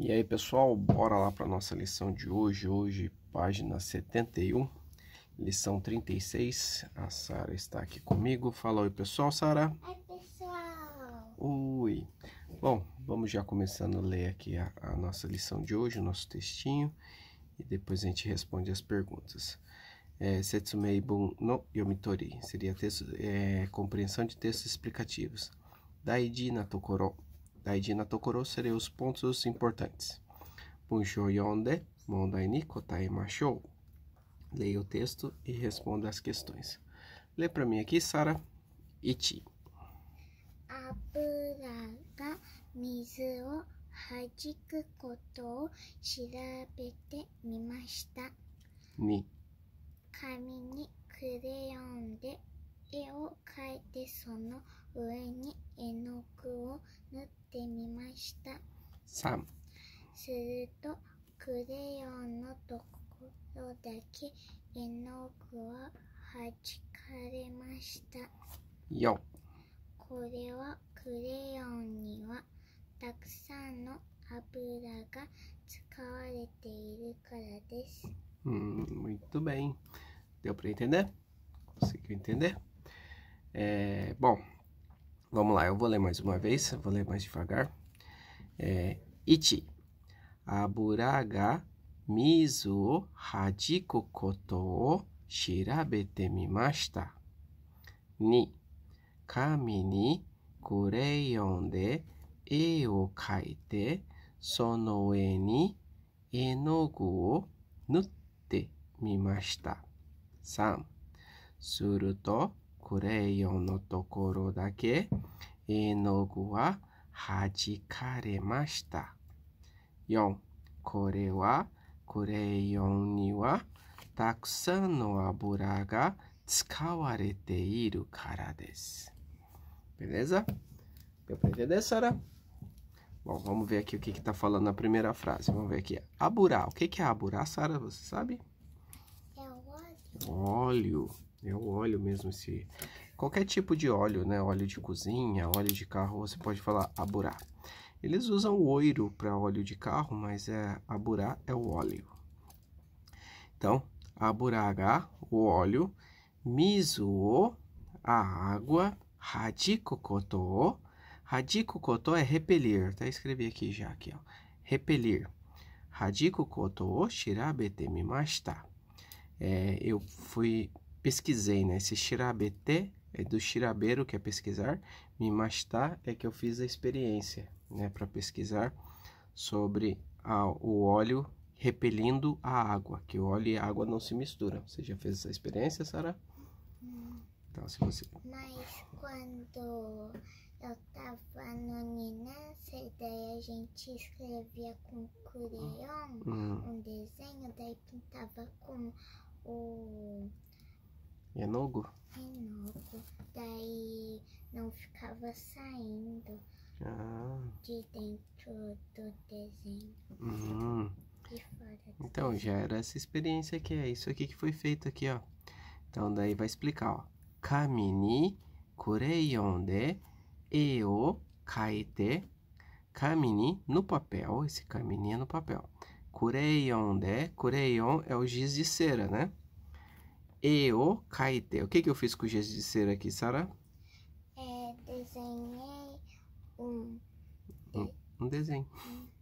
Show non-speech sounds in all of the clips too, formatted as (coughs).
E aí pessoal, bora lá para nossa lição de hoje, hoje página 71, lição 36, a Sara está aqui comigo, fala oi pessoal, Sara. Oi pessoal. Oi. Bom, vamos já começando a ler aqui a, a nossa lição de hoje, o nosso textinho, e depois a gente responde as perguntas. É, Setsumei Bun no Yomitori, seria texto, é, compreensão de textos explicativos. Daiji na Tokoro Daidina Tokoro serei os pontos importantes. Bunshou yonde, mondai ni kotai Machou. Leia o texto e responda as questões. Lê para mim aqui, Sara. Ichi. Abura ga mizu o hajiku koto o shirabete mimashita. Ni. Kami ni crayon de 絵を描いてその上に絵の3するとクレヨンのところだけ絵の具ははじかれました4これはクレヨンにはたくさんの油が使われているからです hum, muito bem deu para entender conseguiu entender é, bom vamos lá eu vou ler mais uma vez vou ler mais devagar é, 1油が水をはじくことを調べてみました。2紙にクレヨンで絵を描いてその上に絵の具を塗ってみました。3するとクレヨンのところだけ絵の具は弾かれました。Beleza? Deu pra entender, Sara? Bom, vamos ver aqui o que que tá falando na primeira frase. Vamos ver aqui. Aburá. O que que é aburá, Sara? Você sabe? É óleo. É óleo. É o óleo mesmo, esse... Qualquer tipo de óleo, né? Óleo de cozinha, óleo de carro, você pode falar aburá. Eles usam o oiro para óleo de carro, mas é aburá é o óleo. Então, aburagá, o óleo, o a água, hadikokotô, hadikokotô é repelir, tá escrevi aqui já aqui, ó. Repelir. Hadikokotô shirabete mimashita. É, eu fui pesquisei, né? Esse shirabete é do shirabeiro que é pesquisar, mimashita é que eu fiz a experiência né, para pesquisar sobre a, o óleo repelindo a água, que o óleo e a água não se misturam. Você já fez essa experiência, Sara? Hum. Então, se você... Mas quando eu tava no Ninance, daí a gente escrevia com crayon hum. um desenho, daí pintava com o... Enogo? Enogo. Daí não ficava saindo. Ah. De dentro do desenho. Uhum. então, já era essa experiência aqui. É isso aqui que foi feito aqui, ó. Então, daí vai explicar, ó. Kamini kureion de e o kaite. Kamini no papel. Esse kamini é no papel. Kureion de. Kureion é o giz de cera, né? E o kaite. O que, que eu fiz com o giz de cera aqui, Sara? um desenho.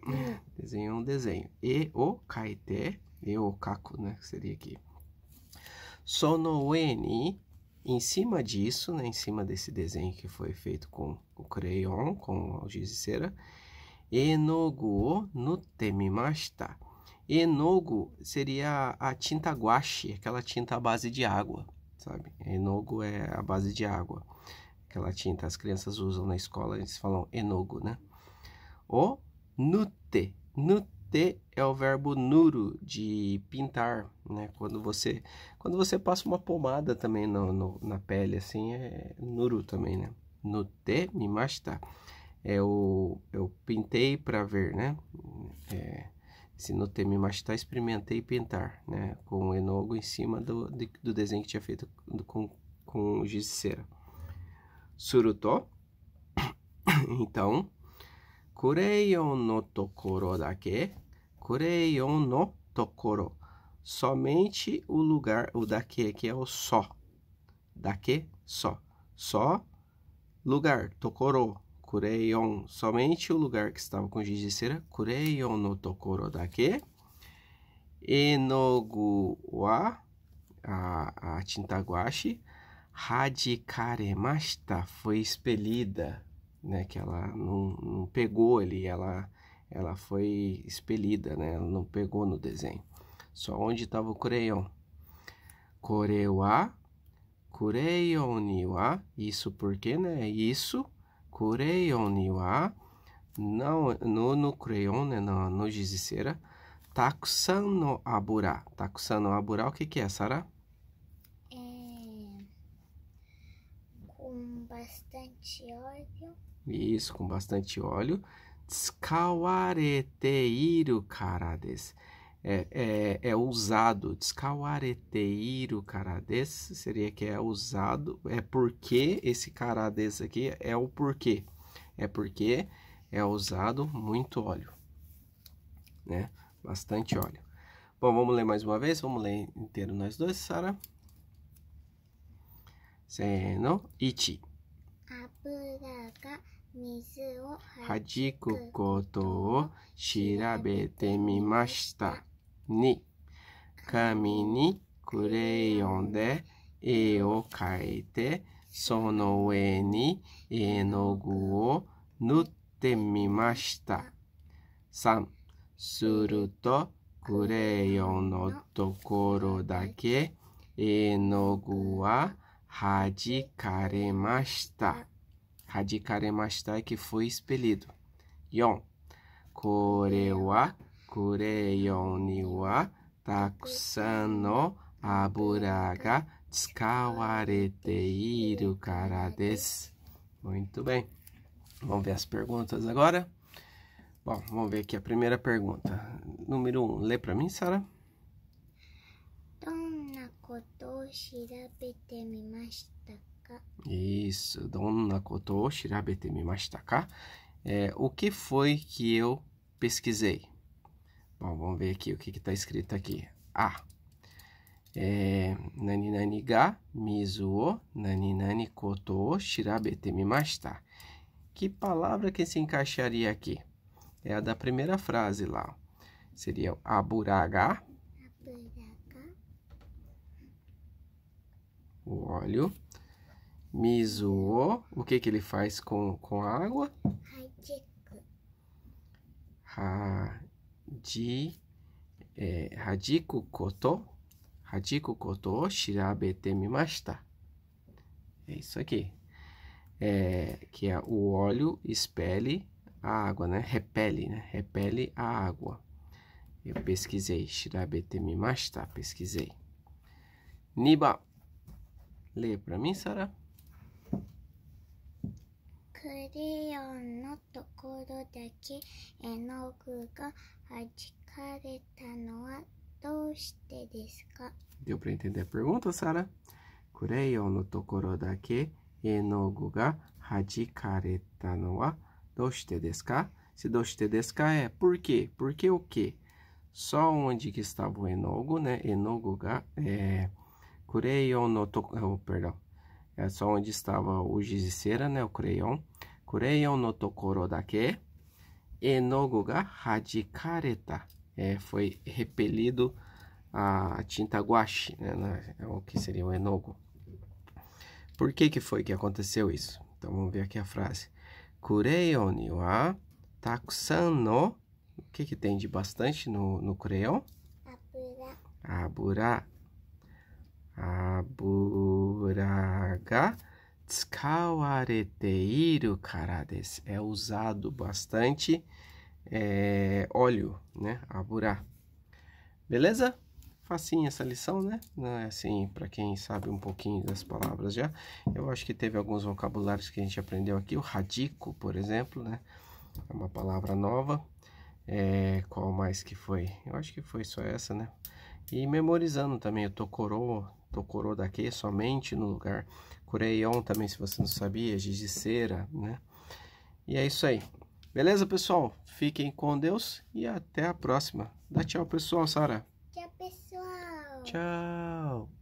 (laughs) desenho é um desenho. E o kaite, e o kaku, né, que seria aqui. Sono e em cima disso, né, em cima desse desenho que foi feito com o crayon, com o giz de cera, enogu o nutemimashita. Enogu seria a tinta guache, aquela tinta à base de água, sabe? Enogu é a base de água. Aquela tinta as crianças usam na escola, eles falam enogu, né? o nutte. Nutte é o verbo nuru, de pintar, né? Quando você, quando você passa uma pomada também no, no na pele, assim, é nuru também, né? me mimashita. É o eu pintei para ver, né? É, esse nutte mimashita experimentei pintar, né? Com o enogo em cima do, do desenho que tinha feito com, com giz de cera. Suruto. (coughs) então, クレヨンのところだけ。クレヨンのところ。Somente o lugar, o daqui, que é o só. Daqui, só. Só, lugar, tokoro, kureion. Somente o lugar que estava com giz de cera, kureion no tokoro daqui. Enogu wa, a, a tinta guache, radikaremashita, foi expelida né? Que ela não, não pegou ali, ela, ela foi expelida, né? Ela não pegou no desenho. Só onde estava o creion. Coreua? Kureioniwa, isso porque, né? Isso, Kureioniwa, não, no, no crayon, né? No, no cera. Takusan no abura. Takusan no abura, o que que é, Sara? É... Com bastante óleo. Isso, com bastante óleo. Tskawareteiru carades É, é, é usado. Tskawareteiru carades seria que é usado. É porque esse carades aqui é o porquê. É porque é usado muito óleo, né? Bastante óleo. Bom, vamos ler mais uma vez. Vamos ler inteiro nós dois, Sara. Seno, iti. ichi. 油が水をはじくことを調べてみました。2紙にクレヨンで絵を描いてその上に絵の具を塗ってみました。3するとクレヨンのところだけ絵の具は radikaremashita. é que foi expelido. Yon. Kore wa kureyon ni wa takusan no abura ga tsukawarete iru kara desu. Muito bem. Vamos ver as perguntas agora. Bom, vamos ver aqui a primeira pergunta. Número 1, um, lê para mim, Sara. Isso, dona koto shirabete mimashita ka? É, o que foi que eu pesquisei? Bom, vamos ver aqui o que está escrito aqui. Ah, é, nani nani ga mizuo nani nani koto shirabete mimashita. Que palavra que se encaixaria aqui? É a da primeira frase lá. Seria aburaga o óleo. Mizuo, o que, que ele faz com, com a água? É, radico. Hadi, é, radiku koto. Radiku koto shirabete mimashita. É isso aqui. É, que é o óleo expele a água, né? Repele, né? Repele a água. Eu pesquisei. Shirabete mimashita, pesquisei. Niba. Lê para mim, Sara. クレヨンのところだけ絵の具が弾かれたのはどうしてですか Deu para entender a pergunta, Sara? クレヨンのところだけ絵の具が弾かれたのはどうしてですか Se どうしてですか é por quê? Por que o quê? Só onde que estava o enogo, né? Enogo ga, é, Kureion no to... É, perdão. É só onde estava o giz de cera, né? O crayon. Kureion no tokoro dake. Enogo ga hajikareta. É, foi repelido a tinta guache, né, né? É o que seria o enogo. Por que que foi que aconteceu isso? Então, vamos ver aqui a frase. Kureion ni wa takusan no... O que que tem de bastante no, no crayon? Abura. Abura. Aburaga tsukawareteiru kara É usado bastante é, óleo, né? Abura. Beleza? Facinha essa lição, né? É assim, para quem sabe um pouquinho das palavras já. Eu acho que teve alguns vocabulários que a gente aprendeu aqui. O radico, por exemplo, né? É uma palavra nova. É, qual mais que foi? Eu acho que foi só essa, né? E memorizando também o Tokoro, Tokoro daqui somente no lugar. Coreion também, se você não sabia, giz cera, né? E é isso aí. Beleza, pessoal? Fiquem com Deus e até a próxima. Dá tchau, pessoal, Sara. Tchau, pessoal. Tchau.